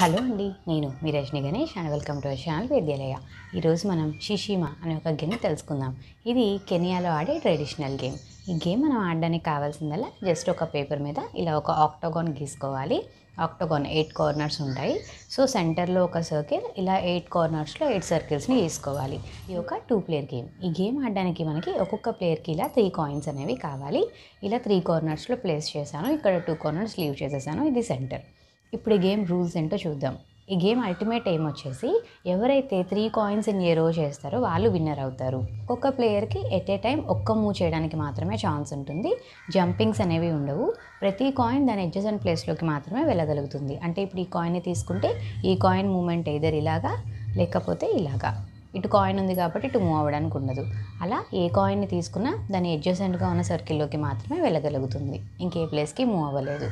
hello అండి నేను మీ Rajani Ganesh and welcome to channel Vedyalaya ఈరోజు మనం షిషీమ అనే ఒక గేమ్ తెలుసుకుందాం ఇది కెనియాలో ఆడే ట్రెడిషనల్ గేమ్ ఈ గేమ్ మనం ఆడడానికి కావాల్సిందల్లా జస్ట్ ఒక పేపర్ మీద ఇలా ఒక ఆక్టోగాన్ గీసుకోవాలి ఆక్టోగాన్ ఎయిట్ కార్నర్స్ ఉంటాయి సో సెంటర్లో ఒక సర్కిల్ ఇలా ఎయిట్ కార్నర్స్లో ఎయిట్ సర్కిల్స్ని తీసుకోవాలి ఇది ఒక టూ ప్లేయర్ గేమ్ ఈ గేమ్ ఆడడానికి మనకి ఒక్కొక్క ప్లేయర్కి ఇలా త్రీ కాయిన్స్ అనేవి కావాలి ఇలా త్రీ కార్నర్స్లో ప్లేస్ చేశాను ఇక్కడ టూ కార్నర్స్ లీవ్ చేసేసాను ఇది సెంటర్ ఇప్పుడు ఈ గేమ్ రూల్స్ ఏంటో చూద్దాం ఈ గేమ్ అల్టిమేట్ ఏం వచ్చేసి ఎవరైతే త్రీ కాయిన్స్ ఇన్ ఏ రో చేస్తారో వాళ్ళు విన్నర్ అవుతారు ఒక్కొక్క ప్లేయర్కి ఎట్ ఏ టైం ఒక్క మూవ్ చేయడానికి మాత్రమే ఛాన్స్ ఉంటుంది జంపింగ్స్ అనేవి ఉండవు ప్రతి కాయిన్ దాని ఎడ్జస్ అండ్ ప్లేస్లోకి మాత్రమే వెళ్ళగలుగుతుంది అంటే ఇప్పుడు ఈ కాయిన్ తీసుకుంటే ఈ కాయిన్ మూమెంట్ ఏదర్ ఇలాగా లేకపోతే ఇలాగా ఇటు కాయిన్ ఉంది కాబట్టి ఇటు మూవ్ అవ్వడానికి ఉండదు అలా ఏ కాయిన్ని తీసుకున్నా దాని ఎడ్జసెంట్గా ఉన్న సర్కిల్లోకి మాత్రమే వెళ్ళగలుగుతుంది ఇంకే ప్లేస్కి మూవ్ అవ్వలేదు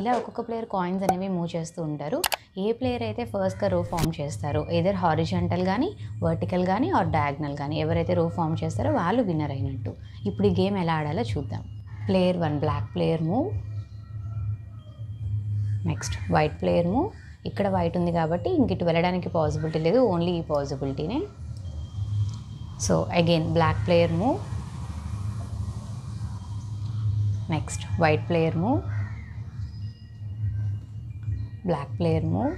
ఇలా ఒక్కొక్క ప్లేయర్ కాయిన్స్ అనేవి మూవ్ చేస్తూ ఉంటారు ఏ ప్లేయర్ అయితే ఫస్ట్గా రో ఫామ్ చేస్తారో ఏదర్ హారిజెంటల్ కానీ వర్టికల్ కానీ ఆర్ డయాగ్నల్ కానీ ఎవరైతే రో ఫామ్ చేస్తారో వాళ్ళు విన్నర్ అయినట్టు ఇప్పుడు ఈ గేమ్ ఎలా ఆడాలో చూద్దాం player one black player move next white player move ఇక్కడ వైట్ ఉంది కాబట్టి ఇంక ఇటు వెళ్ళడానికి పాసిబిలిటీ లేదు ఓన్లీ ఈ పాసిబిలిటీనే so again black player move next white player move black player move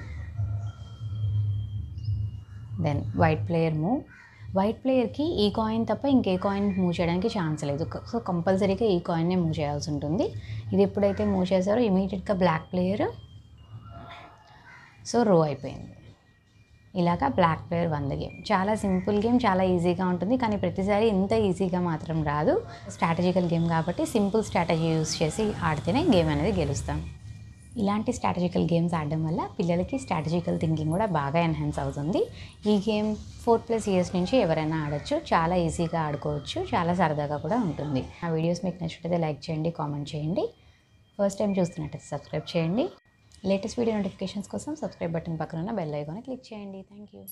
then white player move white ప్లేయర్కి ఈ కాయిన్ తప్ప ఇంకే కాయిన్ మూవ్ చేయడానికి ఛాన్స్ లేదు సో కంపల్సరీగా ఈ కాయిన్నే మూవ్ చేయాల్సి ఉంటుంది ఇది ఎప్పుడైతే మూవ్ చేశారో ఇమీడియట్గా బ్లాక్ ప్లేయర్ సో రో అయిపోయింది ఇలాగా బ్లాక్ ప్లేయర్ వంద గేమ్ చాలా సింపుల్ గేమ్ చాలా ఈజీగా ఉంటుంది కానీ ప్రతిసారి ఇంత ఈజీగా మాత్రం రాదు స్ట్రాటజికల్ గేమ్ కాబట్టి సింపుల్ స్ట్రాటజీ యూస్ చేసి ఆడితేనే గేమ్ అనేది గెలుస్తాం ఇలాంటి స్ట్రాటజికల్ గేమ్స్ ఆడడం వల్ల పిల్లలకి స్ట్రాటజికల్ థింకింగ్ కూడా బాగా ఎన్హాన్స్ అవుతుంది ఈ గేమ్ ఫోర్ ప్లస్ ఇయర్స్ నుంచి ఎవరైనా ఆడొచ్చు చాలా ఈజీగా ఆడుకోవచ్చు చాలా సరదాగా కూడా ఉంటుంది ఆ వీడియోస్ మీకు నచ్చితే లైక్ చేయండి కామెంట్ చేయండి ఫస్ట్ టైం చూస్తున్నట్టయితే సబ్స్క్రైబ్ చేయండి లేటెస్ట్ వీడియో నోటిఫికేషన్స్ కోసం సబ్స్క్రైబ్ బటన్ పక్కన ఉన్న బెల్ ఐకాన్ క్లిక్ చేయండి థ్యాంక్ యూ